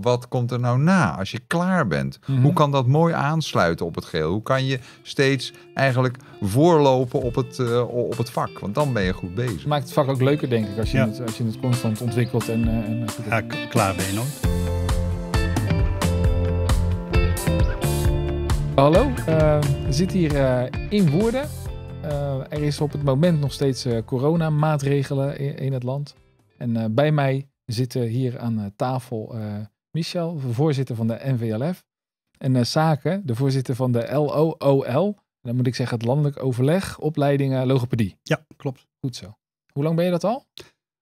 wat komt er nou na als je klaar bent? Hoe mhm. kan dat mooi aansluiten op het geheel? Hoe kan je steeds eigenlijk voorlopen op het, eh, op het vak? Want dan ben je goed bezig. Maakt het vak ook leuker, denk ik, als je, het, als je het constant ontwikkelt. En, eh, en ja, klaar ben je nooit. Hallo, uh, we zitten hier in Woerden. er is op het moment nog steeds coronamaatregelen in, in, het land. En bij mij zitten hier aan tafel Michel, voorzitter van de NVLF. En uh, eh, Zaken, de voorzitter van de LOOL. Dan moet ik zeggen het landelijk overleg, opleidingen, logopedie. Ja, klopt. Goed zo. Hoe lang ben je dat al?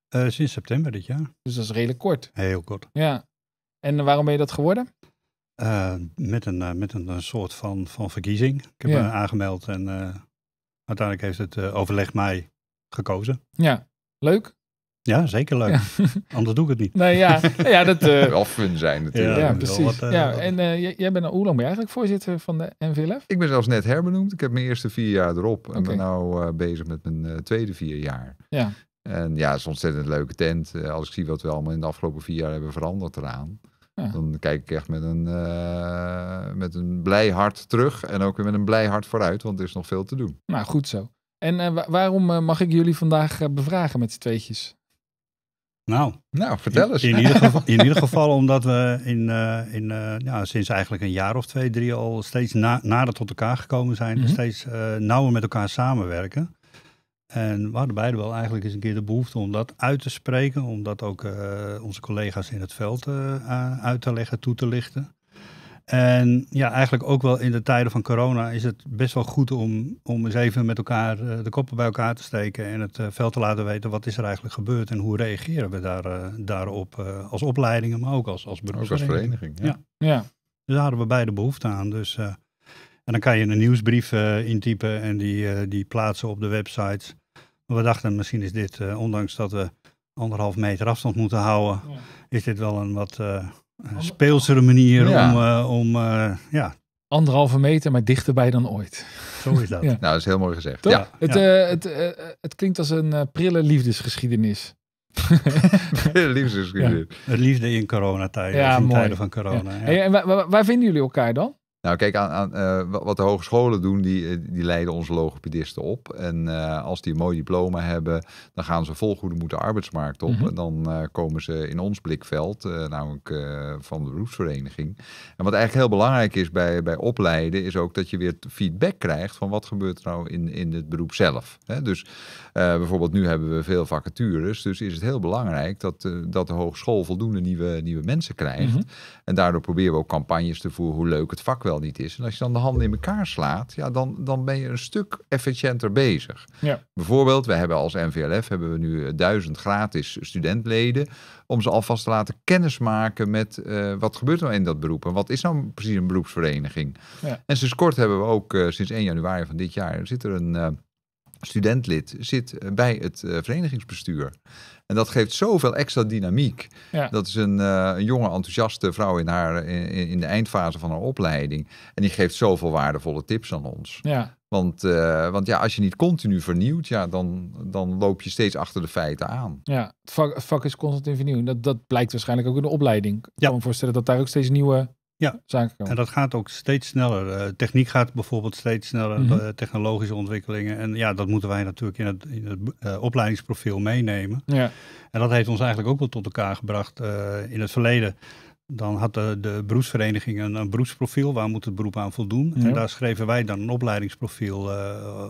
Eh, sinds september dit jaar. Dus dat is redelijk kort. Heel kort. Ja. En eh, waarom ben je dat geworden? met een, met een, soort van, van verkiezing. Ik heb me aangemeld en uiteindelijk heeft het overleg mij gekozen. Ja, leuk. Ja, zeker leuk. Anders doe ik het niet. Nee, ja, ja dat... Uh... Wel fun zijn natuurlijk. Ja, precies. Eh, ja, en eh, jij bent, hoe lang ben je eigenlijk voorzitter van de NVLF? Ik ben zelfs net herbenoemd. Ik heb mijn eerste vier jaar erop. En okay. ben nu bezig met mijn tweede vier jaar. Ja. En ja, het is een ontzettend leuke tent. als ik zie wat we allemaal in de afgelopen vier jaar hebben veranderd eraan. Dan kijk ik echt met een, met een blij hart terug en ook weer met een blij hart vooruit, want er is nog veel te doen. Nou, goed zo. En waarom mag ik jullie vandaag bevragen met z'n tweetjes? Nou, nou vertel eens. In, ieder geval, in ieder geval omdat we in, eh, in, eh, ja, sinds eigenlijk een jaar of twee, drie al steeds na, nader tot elkaar gekomen zijn. Mhm. Steeds uh, nauwer met elkaar samenwerken. En we hadden beide wel eigenlijk eens een keer de behoefte om dat uit te spreken. Om dat ook onze collega's in het veld uit te leggen, toe te lichten. En ja, eigenlijk ook wel in de tijden van corona is het best wel goed om, om eens even met elkaar eh, de koppen bij elkaar te steken en het eh, veld te laten weten wat is er eigenlijk gebeurd en hoe reageren we daar, eh, daarop als opleidingen, maar ook als, als beroepsvereniging. Ook als vereniging, ja. ja. Dus daar hadden we beide behoefte aan. Dus, en dan kan je een nieuwsbrief intypen en die, die plaatsen op de websites. Maar we dachten, misschien is dit, ondanks dat we anderhalf meter afstand moeten houden, is dit wel een wat speelsere manier om, eh, om eh, ja, anderhalve meter, maar dichterbij dan ooit. Zo is dat. Nou, dat is heel mooi gezegd. Ja. Het, eh, het, het klinkt als een prille liefdesgeschiedenis. prille liefdesgeschiedenis. Ja. Liefde in coronatijd, ja, in mooi. tijden van corona. Hey, en waar, vinden jullie elkaar dan? Nou, kijk, aan, aan eh, wat de hogescholen doen, die, eh, die leiden onze logopedisten op. En eh, als die een mooi diploma hebben, dan gaan ze volgoede moeten arbeidsmarkt op. En mhm. dan komen ze in ons blikveld, namelijk van de beroepsvereniging. En wat eigenlijk heel belangrijk is bij, bij opleiden, is ook dat je weer feedback krijgt van wat gebeurt er nou in, in het beroep zelf. Hè? Dus bijvoorbeeld nu hebben we veel vacatures, dus is het heel belangrijk dat, dat de hogeschool voldoende nieuwe, nieuwe mensen krijgt. Mhm. En daardoor proberen we ook campagnes te voeren hoe leuk het vak wel niet is. En als je dan de handen in elkaar slaat, ja, dan, dan ben je een stuk efficiënter bezig. Ja. Bijvoorbeeld, we hebben als NVLF hebben we nu eh, duizend gratis studentleden om ze alvast te laten kennismaken met uh, wat gebeurt nou in dat beroep en wat is nou precies een beroepsvereniging. Ja. En sinds kort hebben we ook eh, sinds 1 januari van dit jaar zit er een studentlid zit eh, bij het eh, verenigingsbestuur. En dat geeft zoveel extra dynamiek. Dat is een, eh, een, jonge, enthousiaste vrouw in, haar, in, in, de eindfase van haar opleiding. En die geeft zoveel waardevolle tips aan ons. Ja. Want, want ja, als je niet continu vernieuwt, ja, dan, dan loop je steeds achter de feiten aan. Ja, het vak, is constant in vernieuwing. Dat, dat blijkt waarschijnlijk ook in de opleiding. Ik ja. kan me voorstellen dat daar ook steeds nieuwe ja, en dat gaat ook steeds sneller. Eh, techniek gaat bijvoorbeeld steeds sneller, mhm. eh, technologische ontwikkelingen. En ja, dat moeten wij natuurlijk in het, eh, opleidingsprofiel meenemen. Ja. En dat heeft ons eigenlijk ook wel tot elkaar gebracht. in het verleden, dan had de, de beroepsvereniging een, een beroepsprofiel, waar moet het beroep aan voldoen? En daar schreven wij dan een opleidingsprofiel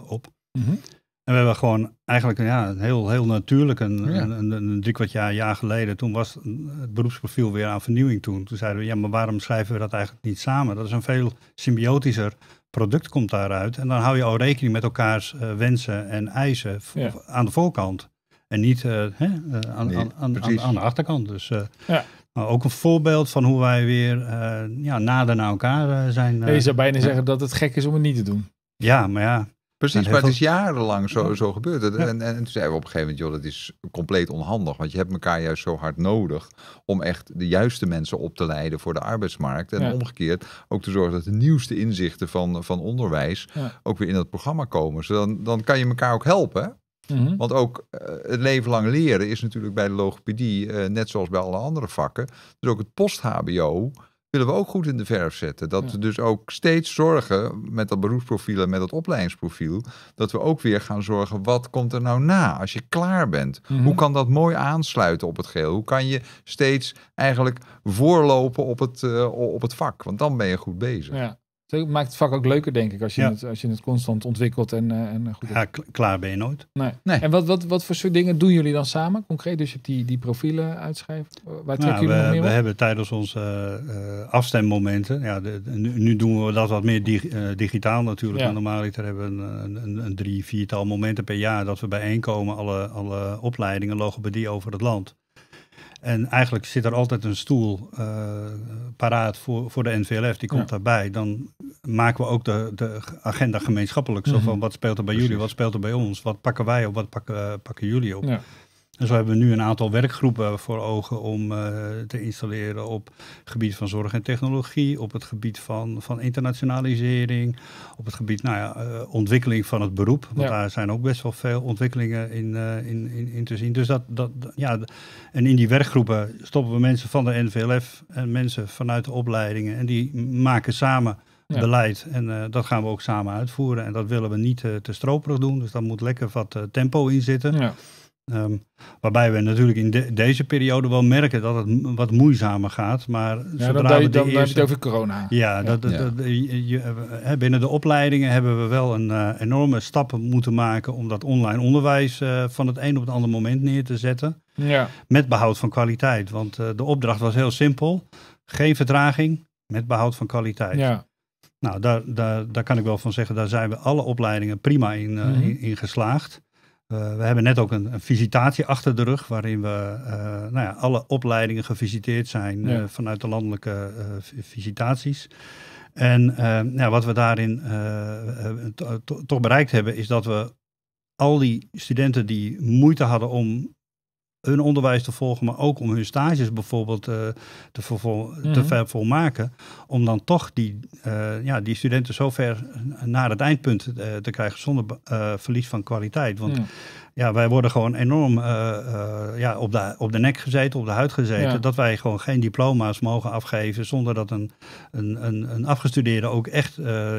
op. Mm en we hebben gewoon eigenlijk ja, heel, heel natuurlijk een, een, een, drie kwart jaar, jaar geleden, toen was het beroepsprofiel weer aan vernieuwing toen. Toen zeiden we, ja, maar waarom schrijven we dat eigenlijk niet samen? Dat is een veel symbiotischer product komt daaruit. En dan hou je al rekening met elkaars eh, wensen en eisen aan de voorkant. En niet eh, hè, eh, aan, aan, aan, de achterkant. Dus ja. ook een voorbeeld van hoe wij weer uh, ja, nader naar elkaar zijn. Uh, je zou bijna zeggen dat het gek is om het niet te doen. Ja, maar ja, Precies, nou, maar het is jarenlang zo, zo gebeurd. En, en, en, toen zei we op een gegeven moment, joh, dat is compleet onhandig. Want je hebt elkaar juist zo hard nodig om echt de juiste mensen op te leiden voor de arbeidsmarkt. En omgekeerd ook te zorgen dat de nieuwste inzichten van, van onderwijs ook weer in dat programma komen. Zo dus dan, dan kan je elkaar ook helpen. Mhm. Want ook eh, het leven lang leren is natuurlijk bij de logopedie, eh, net zoals bij alle andere vakken, dus ook het post-HBO willen we ook goed in de verf zetten. Dat we dus ook steeds zorgen met dat beroepsprofiel en met dat opleidingsprofiel, dat we ook weer gaan zorgen, wat komt er nou na als je klaar bent? Mhm. Hoe kan dat mooi aansluiten op het geheel? Hoe kan je steeds eigenlijk voorlopen op het, eh, op het vak? Want dan ben je goed bezig. Ja. Het maakt het vak ook leuker, denk ik, als je, het, als je het constant ontwikkelt en, eh, en eh, goed. Ja, klaar ben je nooit. Nee. nee. En wat, wat, wat voor soort dingen doen jullie dan samen concreet? Dus je hebt die, die profielen uitschrijft. Eh, waar nou, trekken jullie we, nog meer We hebben tijdens onze afstemmomenten, ja, nu, doen we dat wat meer digitaal natuurlijk. Ja. Normaal hebben we een, een, een, drie, viertal momenten per jaar dat we bijeenkomen, alle, alle opleidingen, logopedie over het land. En eigenlijk zit er altijd een stoel eh, paraat voor, voor de NVLF, die komt daarbij. Dan maken we ook de, de agenda gemeenschappelijk. Zo van mhm. wat speelt er bij jullie, wat speelt er bij ons, wat pakken wij op, wat pakken, eh, pakken jullie op. Ja. En zo hebben we nu een aantal werkgroepen voor ogen om eh, te installeren op het gebied van zorg en technologie, op het gebied van, van internationalisering, op het gebied nou ja, eh, ontwikkeling van het beroep. Want daar zijn ook best wel veel ontwikkelingen eh, in, in, in, te zien. Dus dat, dat, ja, en in die werkgroepen stoppen we mensen van de NVLF en mensen vanuit de opleidingen. En die maken samen beleid. En dat gaan we ook samen uitvoeren. En dat willen we niet te stroperig doen. Dus daar moet lekker wat tempo in zitten. Ja. Ehm, waarbij we natuurlijk in deze periode wel merken dat het wat moeizamer gaat. Maar ja, zodra we de dan, het over corona. Ja, ja. Dat, binnen de opleidingen hebben we wel een eh, enorme stappen moeten maken om dat online onderwijs eh, van het een op het andere moment neer te zetten. Ja. Met behoud van kwaliteit. Want eh, de opdracht was heel simpel. Geen vertraging met behoud van kwaliteit. Ja. Nou, daar, daar, daar kan ik wel van zeggen, daar zijn we alle opleidingen prima in, mhm. in geslaagd. Eh, we hebben net ook een, een, visitatie achter de rug, waarin we eh, nou ja, alle opleidingen gevisiteerd zijn eh, vanuit de landelijke visitaties. En nou wat we daarin toch bereikt hebben, is dat we al die studenten die moeite hadden om hun onderwijs te volgen, maar ook om hun stages bijvoorbeeld eh, te, vervol- mm Om dan toch die, uh, ja, die studenten zover naar het eindpunt eh, te krijgen zonder verlies van kwaliteit. Want ja, wij worden gewoon enorm ja, op, de, op de nek gezeten, op de huid gezeten. Dat wij gewoon geen diploma's mogen afgeven zonder dat een, een, een, een afgestudeerde ook echt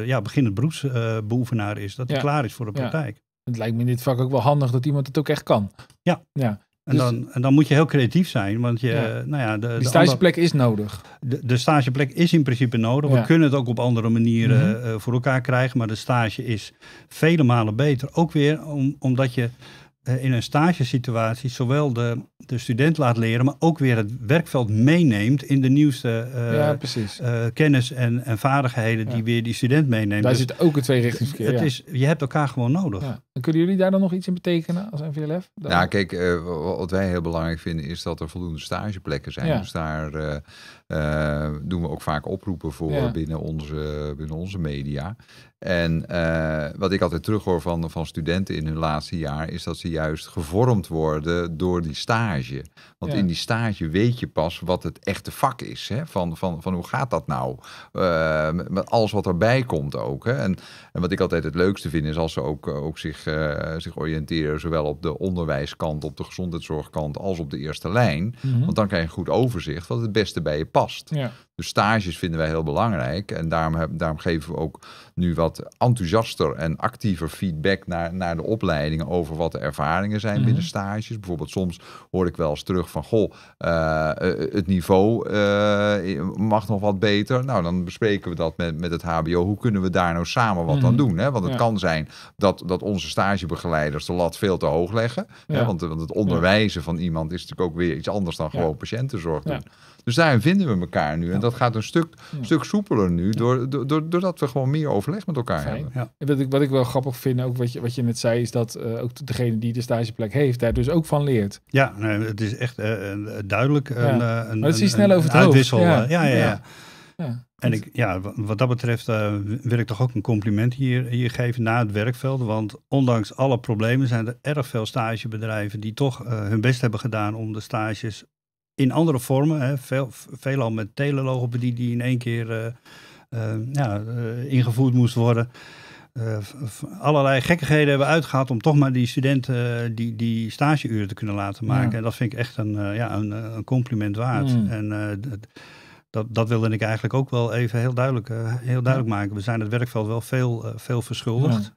ja, beginnend beroepsbeoefenaar is. Dat hij klaar is voor de praktijk. het lijkt me in dit vak ook wel handig dat iemand het ook echt kan. Ja. ja. En, dus- dan, en dan moet je heel creatief zijn, want je, nou ja, de, die stageplek is nodig. De, stageplek is in principe nodig. We kunnen het ook op andere manieren mhm. eh, voor elkaar krijgen, maar de stage is vele malen beter. Ook weer om, omdat je eh, in een stagesituatie zowel de, de student laat leren, maar ook weer het werkveld meeneemt in de nieuwste eh, eh, kennis en, vaardigheden die weer die student meeneemt. Daar dus zit ook een tweerichtingsverkeer. Het is, je hebt elkaar gewoon nodig. En kunnen jullie daar dan nog iets in betekenen als NVLF? Dan? Ja, nou, kijk, wat wij heel belangrijk vinden is dat er voldoende stageplekken zijn. Dus daar eh, doen we ook vaak oproepen voor binnen, onze, binnen onze media. En eh, wat ik altijd terughoor van, van studenten in hun laatste jaar, is dat ze juist gevormd worden door die stage. Want in die stage weet je pas wat het echte vak is. Hè? Van, van, van hoe gaat dat nou? Eh, met alles wat erbij komt ook. Hè? En, en wat ik altijd het leukste vind, is als ze ook, ook zich, zich oriënteren, zowel op de onderwijskant, op de gezondheidszorgkant, als op de eerste lijn. Mhm. Want dan krijg je een goed overzicht wat het beste bij je past. Ja. Dus stages vinden wij heel belangrijk. En daarom, daarom geven we ook nu wat enthousiaster en actiever feedback naar, naar de opleidingen over wat de ervaringen zijn binnen mhm. stages. Bijvoorbeeld soms hoor ik wel eens terug van, goh, eh, eh, het niveau eh, mag nog wat beter. Nou, dan bespreken we dat met, met het HBO. Hoe kunnen we daar nou samen wat aan mhm. doen? Hè? Want het kan zijn dat, dat onze stagebegeleiders de lat veel te hoog leggen. Hè? Want, want het onderwijzen van iemand is natuurlijk ook weer iets anders dan gewoon patiëntenzorg doen. Dus daarin vinden we elkaar nu. En dat gaat een stuk, stuk soepeler nu, door, door, doordat we gewoon meer overleg met elkaar hebben. En wat, ik, wat ik wel grappig vind, ook wat je, wat je net zei, is dat eh, ook degene die de stageplek heeft, daar dus ook van leert. Ja, nee, het is echt eh, eh, duidelijk een, een, het is snel over het uitwissel. ja, ja. ja. Ja, en ik, ja, wat dat betreft wil ik toch ook een compliment hier, hier geven naar het werkveld. Want ondanks alle problemen zijn er erg veel stagebedrijven die toch hun best hebben gedaan om de stages in andere vormen. Hè, veel, veelal met telelopen die in één keer eh, eh, ja, eh, ingevoerd moest worden. allerlei gekkigheden hebben uitgehaald om toch maar die studenten die, die stageuren te kunnen laten maken. En dat vind ik echt een, ja, een, een compliment waard. Mm. En dat, dat wilde ik eigenlijk ook wel even heel duidelijk, heel duidelijk maken. We zijn het werkveld wel veel, veel verschuldigd.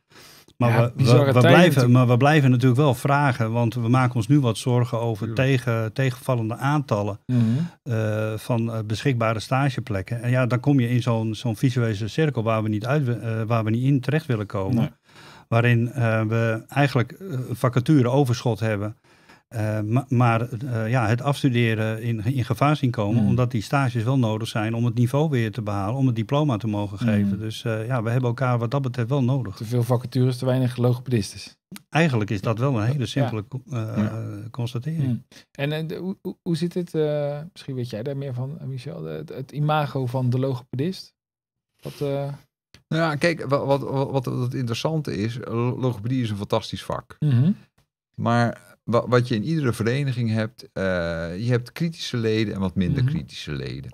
Maar, we, blijven, maar we blijven natuurlijk wel vragen, want we maken ons nu wat zorgen over tegen, tegenvallende aantallen mhm. eh, van eh, beschikbare stageplekken. En ja, dan kom je in zo'n zo'n visuele cirkel waar we, niet uit, eh, waar we niet in terecht willen komen. Waarin we eigenlijk vacature overschot hebben eh, maar eh, ja, het afstuderen in, in gevaar zien komen, hmm. omdat die stages wel nodig zijn om het niveau weer te behalen, om het diploma te mogen hmm. geven. Dus eh, ja, we hebben elkaar wat dat betreft wel nodig. Te veel vacatures, te weinig logopedistes. Eigenlijk is dat wel een hele simpele constatering. Hmm. En hoe, hoe zit het, misschien weet jij daar meer van, Michel, het, imago van de logopedist? Wat, Nou ja, kijk, wat, wat, wat, wat, het interessante is, logopedie is een fantastisch vak. Mhm. Maar wat je in iedere vereniging hebt, eh, je hebt kritische leden en wat minder mhm. kritische leden.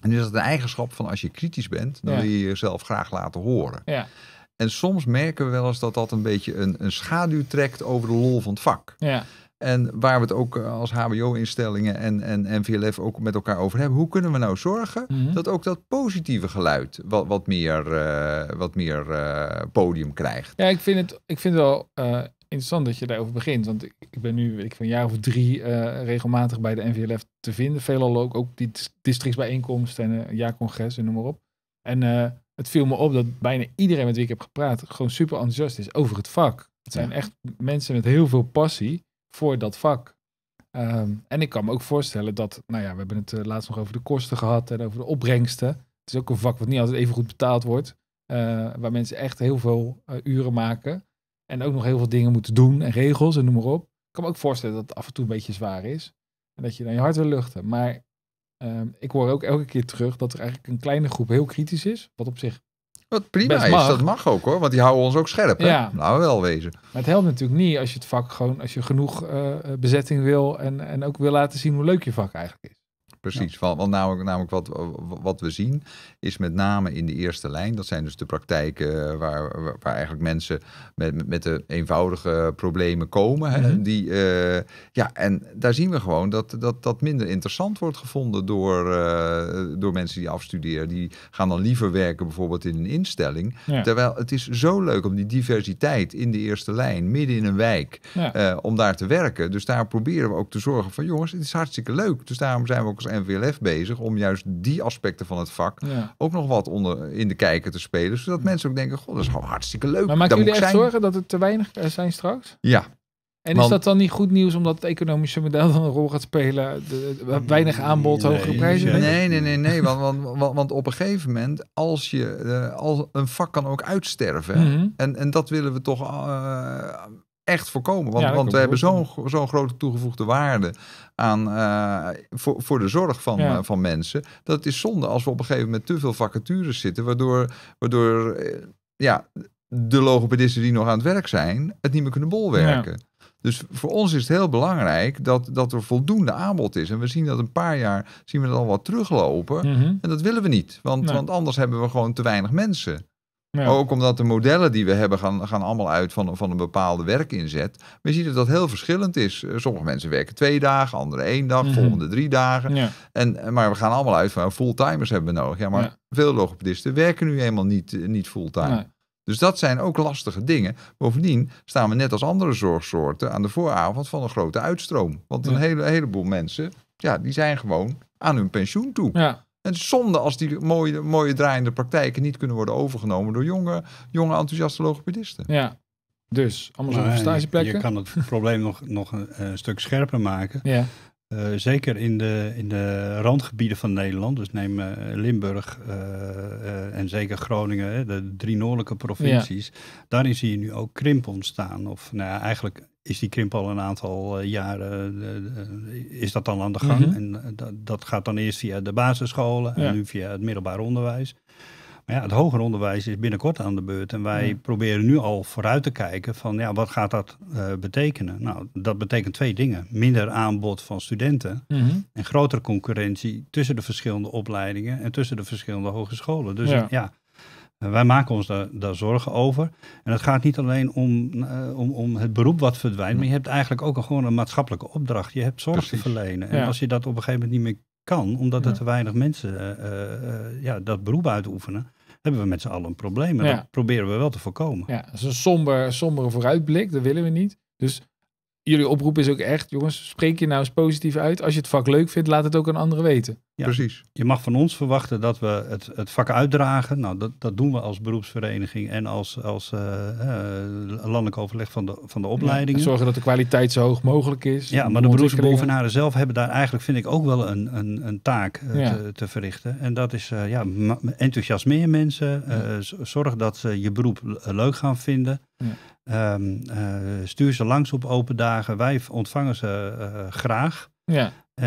En is dat een eigenschap van als je kritisch bent, dan wil je jezelf graag laten horen. Ja. En soms merken we wel eens dat dat een beetje een, een schaduw trekt over de lol van het vak. Ja. En waar we het ook eh, als HBO-instellingen en, en, en VLF ook met elkaar over hebben. Hoe kunnen we nou zorgen mhm. dat ook dat positieve geluid wat, wat meer, eh, wat meer podium krijgt? Ja, ik vind het, ik vind wel interessant dat je daarover begint. Want ik, ben nu, weet ik, van een jaar of drie eh, regelmatig bij de NVLF te vinden. Veelal ook, ook die districtsbijeenkomsten en een eh, jaarcongres en noem maar op. En eh, het viel me op dat bijna iedereen met wie ik heb gepraat gewoon super enthousiast is over het vak. Het zijn echt mensen met heel veel passie voor dat vak. Ehm, en ik kan me ook voorstellen dat, nou ja, we hebben het laatst nog over de kosten gehad en over de opbrengsten. Het is ook een vak wat niet altijd even goed betaald wordt. waar mensen echt heel veel uren maken. En ook nog heel veel dingen moeten doen en regels en noem maar op. Ik kan me ook voorstellen dat het af en toe een beetje zwaar is. En dat je dan je hart wil luchten. Maar ehm, ik hoor ook elke keer terug dat er eigenlijk een kleine groep heel kritisch is. Wat op zich wat prima is, dat mag ook hoor. Want die houden ons ook scherp. Ja. we wel wezen. Maar het helpt natuurlijk niet als je het vak gewoon, als je genoeg eh, bezetting wil. En, en ook wil laten zien hoe leuk je vak eigenlijk is precies. van. Want namelijk, namelijk wat, wat we zien is met name in de eerste lijn, dat zijn dus de praktijken eh, waar, waar eigenlijk mensen met, met de eenvoudige problemen komen. Hè, mhm. die, eh, ja, en daar zien we gewoon dat dat, dat minder interessant wordt gevonden door, eh, door mensen die afstuderen. Die gaan dan liever werken bijvoorbeeld in een instelling. Terwijl het is zo leuk om die diversiteit in de eerste lijn, midden in een wijk, om daar te werken. Dus daar proberen we ook te zorgen van jongens, het is hartstikke leuk. Dus daarom zijn we ook als WLF bezig om juist die aspecten van het vak ook nog wat onder, in de kijker te spelen. Zodat mensen ook denken, god, dat is hartstikke leuk. Maar maak jullie echt zorgen dat er te weinig eh, zijn straks? Ja, en is dat dan niet goed nieuws omdat het economische model dan een rol gaat spelen? De, weinig aanbod, nee, hogere prijzen? Nee, nee, nee, nee. want, want, want, op een gegeven moment, als je al eh, als een vak kan ook uitsterven. Mhm. en, en dat willen we toch eh, echt voorkomen. Want, want we hebben zo'n zo'n grote toegevoegde waarde aan, eh, voor, voor de zorg van, eh, van mensen. Dat het is zonde als we op een gegeven moment te veel vacatures zitten, waardoor, waardoor eh, ja, de logopedisten die nog aan het werk zijn, het niet meer kunnen bolwerken. Dus voor ons is het heel belangrijk dat, dat er voldoende aanbod is. En we zien dat een paar jaar zien we dat al wat teruglopen. Mhm. En dat willen we niet. Want, want anders hebben we gewoon te weinig mensen. Ook omdat de modellen die we hebben gaan, gaan allemaal uit van, van een bepaalde werkinzet. we zien dat dat heel verschillend is. Eh, sommige mensen werken twee dagen, andere één dag, mhm. volgende drie dagen. En, eh, maar we gaan allemaal uit van fulltimers hebben we nodig. Ja, maar veel logopedisten werken nu eenmaal niet, eh, niet fulltime. Dus dat zijn ook lastige dingen. Bovendien staan we net als andere zorgsoorten aan de vooravond van een grote uitstroom. Want een hele, heleboel mensen, ja, die zijn gewoon aan hun pensioen toe. Ja. En zonde als die mooie, mooie draaiende praktijken niet kunnen worden overgenomen door jonge, jonge enthousiaste logopedisten. Ja, dus allemaal een eh, stageplekken. Je kan het probleem nog, nog een, eh, stuk scherper maken. Ja. Eh, zeker in de, in de randgebieden van Nederland, dus neem Limburg en zeker Groningen, de drie noordelijke provincies, daarin zie je nu ook krimp ontstaan. Of nou eigenlijk is die krimp al een aantal eh, jaren eh, is dat dan aan de gang. Mhm. En eh, dat, dat, gaat dan eerst via de basisscholen en nu via het middelbaar onderwijs. Maar ja, het hoger onderwijs is binnenkort aan de beurt. En wij proberen nu al vooruit te kijken van ja, wat gaat dat betekenen? Nou, dat betekent twee dingen. Minder aanbod van studenten mhm. en grotere concurrentie tussen de verschillende opleidingen en tussen de verschillende hogescholen. Dus ja wij maken ons daar, daar, zorgen over. En het gaat niet alleen om, eh, om, om het beroep wat verdwijnt, maar je hebt eigenlijk ook een, gewoon een maatschappelijke opdracht. Je hebt zorg te verlenen. En als je dat op een gegeven moment niet meer kan, omdat er te weinig mensen eh, eh, ja, dat beroep uitoefenen, hebben we met z'n allen een probleem. En dat proberen we wel te voorkomen. Ja, dat is een somber, sombere vooruitblik, dat willen we niet. Dus jullie oproep is ook echt, jongens, spreek je nou eens positief uit. Als je het vak leuk vindt, laat het ook een andere weten. precies. Je mag van ons verwachten dat we het, het vak uitdragen. Nou, dat, dat doen we als beroepsvereniging en als, als eh, eh, landelijk overleg van de, van de opleidingen. zorgen dat de kwaliteit zo hoog mogelijk is. Ja, maar de beroepsbeoefenaren zelf hebben daar eigenlijk, vind ik, ook wel een, een, een taak eh, te, te, verrichten. En dat is, ja, enthousiasmeer mensen. zorg dat ze je beroep leuk gaan vinden. Ja. Ehm, eh, stuur ze langs op open dagen. Wij ontvangen ze eh, graag. Ja. Eh,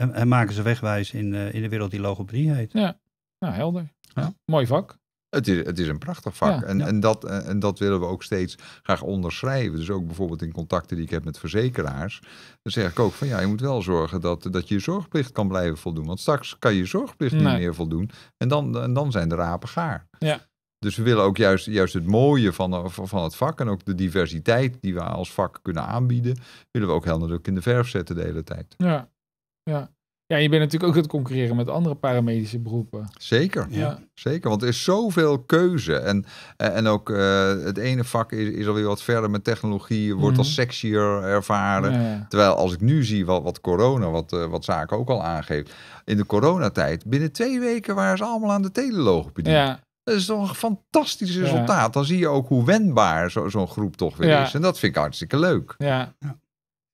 en, en, maken ze wegwijs in, in de wereld die logopedie heet. Ja, nou helder. Ja. Mooi vak. Het is, het is een prachtig vak. en, En, dat, en dat willen we ook steeds graag onderschrijven. Dus ook bijvoorbeeld in contacten die ik heb met verzekeraars. Dan zeg ik ook van ja, je moet wel zorgen dat, dat je je zorgplicht kan blijven voldoen. Want straks kan je je zorgplicht niet meer voldoen. En dan, en dan zijn de rapen gaar. Ja. Dus we willen ook juist, juist het mooie van, van het vak en ook de diversiteit die we als vak kunnen aanbieden, willen we ook heel natuurlijk in de verf zetten de hele tijd. Ja, ja. Ja, je bent natuurlijk ook aan het concurreren met andere paramedische beroepen. Zeker, ja. zeker. Want er is zoveel keuze. En, en ook eh, het ene vak is, is alweer wat verder met technologie, wordt mhm. al -hmm. als sexier ervaren. Terwijl als ik nu zie wat, wat corona, wat, eh, wat zaken ook al aangeeft. In de coronatijd, binnen twee weken waren ze allemaal aan de telelogopedie Ja. Dat is toch een fantastisch resultaat. Dan zie je ook hoe wendbaar zo'n groep toch weer is. En dat vind ik hartstikke leuk. Ja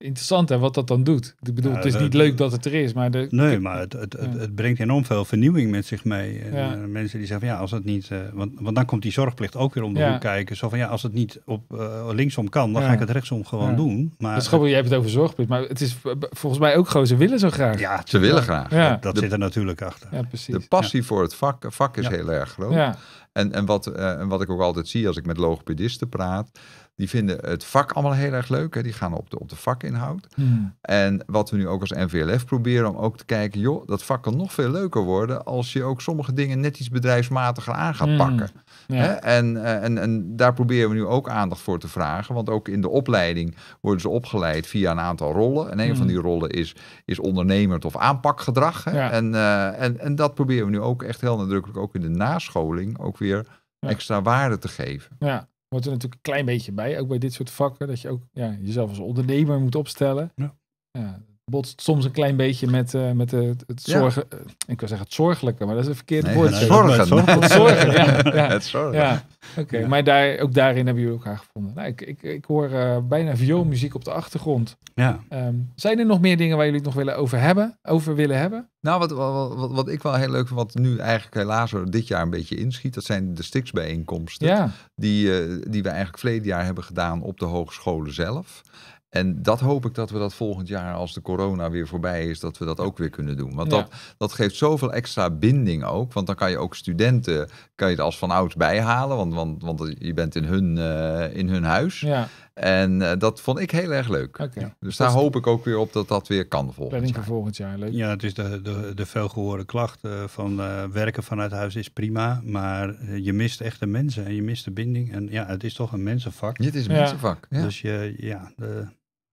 interessant hè, wat dat dan doet. Ik bedoel, het is niet leuk dat het er is, maar... De, nee, maar het, het, het, brengt enorm veel vernieuwing met zich mee. ja. Eh, mensen die zeggen van ja, als het niet... Uh, want, want dan komt die zorgplicht ook weer om de hoek kijken. Zo van ja, als het niet op, eh, linksom kan, dan ga ik het rechtsom gewoon doen. Maar, dat is grappig, je hebt het over zorgplicht, maar het is volgens mij ook gewoon, ze willen zo graag. Ja, ze willen graag. Dat, dat zit er natuurlijk achter. De passie voor het vak, vak is heel erg groot. En, en, wat, eh, en wat ik ook altijd zie als ik met logopedisten praat, die vinden het vak allemaal heel erg leuk. Hè? Die gaan op de, op de vakinhoud. Hmm. En wat we nu ook als NVLF proberen om ook te kijken, joh, dat vak kan nog veel leuker worden als je ook sommige dingen net iets bedrijfsmatiger aan gaat hmm. pakken. Hè? En, eh, en, en daar proberen we nu ook aandacht voor te vragen. Want ook in de opleiding worden ze opgeleid via een aantal rollen. En een van hmm. die rollen is, is ondernemend of aanpakgedrag. Hè? En, eh, en, en dat proberen we nu ook echt heel nadrukkelijk ook in de nascholing ook weer extra waarde te geven. Ja, wordt er natuurlijk een klein beetje bij, ook bij dit soort vakken, dat je ook ja, jezelf als ondernemer moet opstellen. Ja. Ja, botst soms een klein beetje met, uh, met eh, het zorgen. Eh, ik wil zeggen het zorgelijke, maar dat is een verkeerd woord. zorgen. Het zorgen. Ja, Het ja. Oké, maar daar, ook daarin hebben jullie elkaar gevonden. Nou, ik, ik, ik hoor uh, bijna vioolmuziek op de achtergrond. Ja. Ehm, zijn er nog meer dingen waar jullie het nog willen over hebben? Over willen hebben? Nou, wat, wat, wat, wat ik wel heel leuk vind, wat nu eigenlijk helaas dit jaar een beetje inschiet, dat zijn de stiksbijeenkomsten. Ja. Die, die we eigenlijk verleden jaar hebben gedaan op de hogescholen zelf. En dat hoop ik dat we dat volgend jaar, als de corona weer voorbij is, dat we dat ook weer kunnen doen. Want dat, dat geeft zoveel extra binding ook. Want dan kan je ook studenten kan je als van ouds bijhalen. Want, want, want je bent in hun, eh, in hun huis. Ja. En eh, dat vond ik heel erg leuk. Okay. Dus daar hoop ik ook weer op dat dat weer kan volgend jaar. Voor volgend jaar leuk. Ja, het is de, de, de veelgehoorde klacht eh, van werken vanuit huis is prima, maar je mist echt de mensen en je mist de binding. En ja, het is toch een mensenvak. Dit is een mensenvak. Ja. Dus je, ja, de,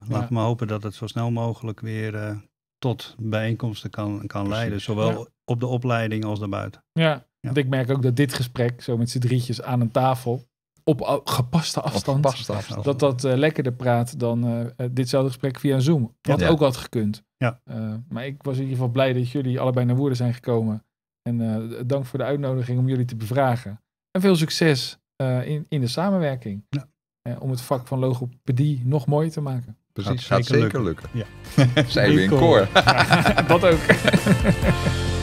Laat me hopen dat het zo snel mogelijk weer eh, tot bijeenkomsten kan, kan leiden. Zowel op de opleiding als daarbuiten. Ja, want ik merk ook dat dit gesprek, zo met z'n drietjes aan een tafel, op gepaste afstand, dat dat eh, lekkerder praat dan eh, ditzelfde gesprek via Zoom. Wat ook had gekund. Ja. maar ik was in ieder geval blij dat jullie allebei naar woorden zijn gekomen. En dank voor de uitnodiging om jullie te bevragen. En veel succes in, in de samenwerking. Ja. om het vak van logopedie nog mooier te maken precies. gaat zeker, zeker lukken. lukken. Ja. Zijn we in koor. Ja, dat ook.